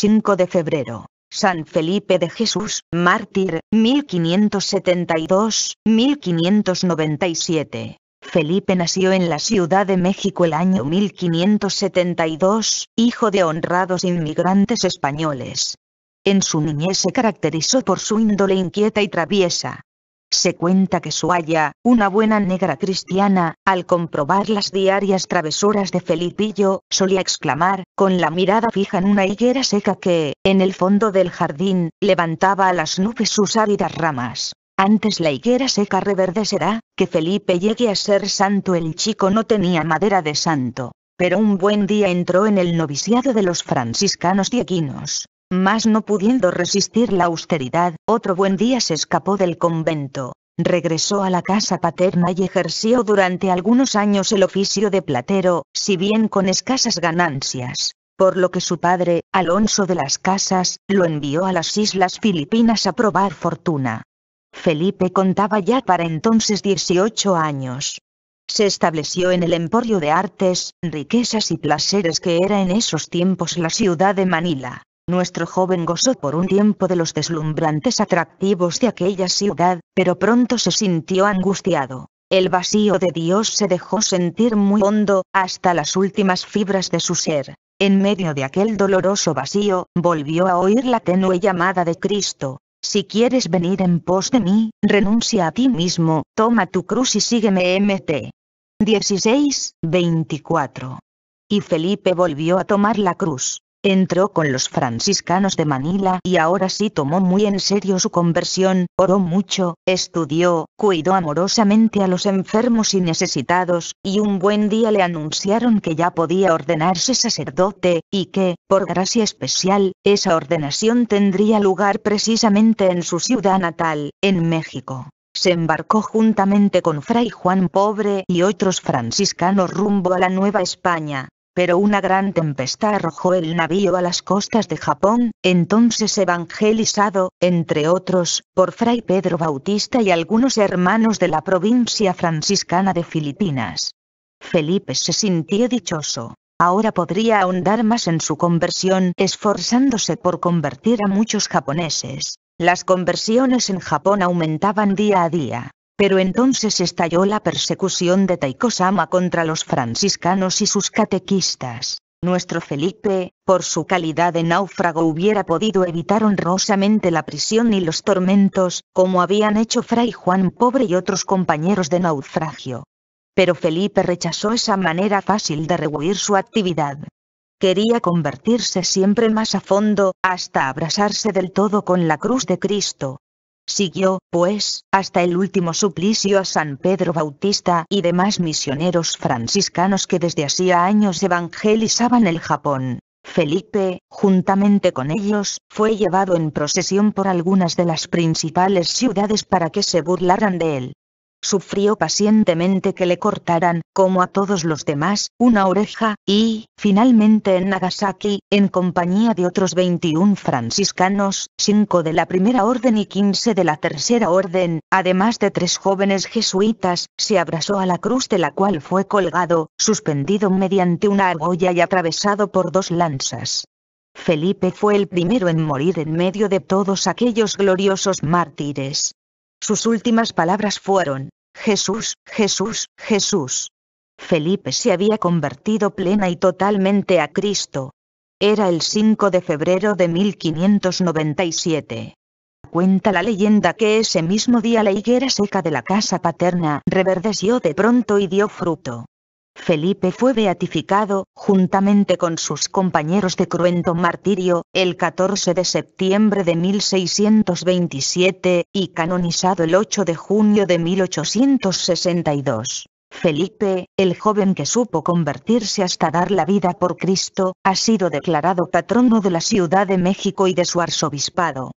5 de febrero. San Felipe de Jesús, mártir, 1572-1597. Felipe nació en la Ciudad de México el año 1572, hijo de honrados inmigrantes españoles. En su niñez se caracterizó por su índole inquieta y traviesa. Se cuenta que suaya, una buena negra cristiana, al comprobar las diarias travesuras de Felipillo, solía exclamar, con la mirada fija en una higuera seca que, en el fondo del jardín, levantaba a las nubes sus ávidas ramas. Antes la higuera seca reverdecerá, que Felipe llegue a ser santo el chico no tenía madera de santo. Pero un buen día entró en el noviciado de los franciscanos dieguinos. Mas no pudiendo resistir la austeridad, otro buen día se escapó del convento. Regresó a la casa paterna y ejerció durante algunos años el oficio de platero, si bien con escasas ganancias por lo que su padre, Alonso de las Casas, lo envió a las Islas Filipinas a probar fortuna. Felipe contaba ya para entonces 18 años. Se estableció en el emporio de artes, riquezas y placeres que era en esos tiempos la ciudad de Manila. Nuestro joven gozó por un tiempo de los deslumbrantes atractivos de aquella ciudad, pero pronto se sintió angustiado. El vacío de Dios se dejó sentir muy hondo, hasta las últimas fibras de su ser. En medio de aquel doloroso vacío, volvió a oír la tenue llamada de Cristo. Si quieres venir en pos de mí, renuncia a ti mismo, toma tu cruz y sígueme MT. 16, 24. Y Felipe volvió a tomar la cruz. Entró con los franciscanos de Manila y ahora sí tomó muy en serio su conversión, oró mucho, estudió, cuidó amorosamente a los enfermos y necesitados, y un buen día le anunciaron que ya podía ordenarse sacerdote, y que, por gracia especial, esa ordenación tendría lugar precisamente en su ciudad natal, en México se embarcó juntamente con Fray Juan Pobre y otros franciscanos rumbo a la Nueva España, pero una gran tempestad arrojó el navío a las costas de Japón, entonces evangelizado, entre otros, por Fray Pedro Bautista y algunos hermanos de la provincia franciscana de Filipinas. Felipe se sintió dichoso. Ahora podría ahondar más en su conversión esforzándose por convertir a muchos japoneses. Las conversiones en Japón aumentaban día a día. Pero entonces estalló la persecución de Taikosama contra los franciscanos y sus catequistas. Nuestro Felipe, por su calidad de náufrago hubiera podido evitar honrosamente la prisión y los tormentos, como habían hecho Fray Juan Pobre y otros compañeros de naufragio. Pero Felipe rechazó esa manera fácil de rehuir su actividad. Quería convertirse siempre más a fondo, hasta abrazarse del todo con la cruz de Cristo, Siguió, pues, hasta el último suplicio a San Pedro Bautista y demás misioneros franciscanos que desde hacía años evangelizaban el Japón. Felipe, juntamente con ellos, fue llevado en procesión por algunas de las principales ciudades para que se burlaran de él. Sufrió pacientemente que le cortaran, como a todos los demás, una oreja, y, finalmente en Nagasaki, en compañía de otros 21 franciscanos, 5 de la primera orden y 15 de la tercera orden, además de tres jóvenes jesuitas, se abrazó a la cruz de la cual fue colgado, suspendido mediante una argolla y atravesado por dos lanzas. Felipe fue el primero en morir en medio de todos aquellos gloriosos mártires. Sus últimas palabras fueron, Jesús, Jesús, Jesús. Felipe se había convertido plena y totalmente a Cristo. Era el 5 de febrero de 1597. Cuenta la leyenda que ese mismo día la higuera seca de la casa paterna reverdeció de pronto y dio fruto. Felipe fue beatificado, juntamente con sus compañeros de cruento martirio, el 14 de septiembre de 1627, y canonizado el 8 de junio de 1862. Felipe, el joven que supo convertirse hasta dar la vida por Cristo, ha sido declarado patrono de la Ciudad de México y de su arzobispado.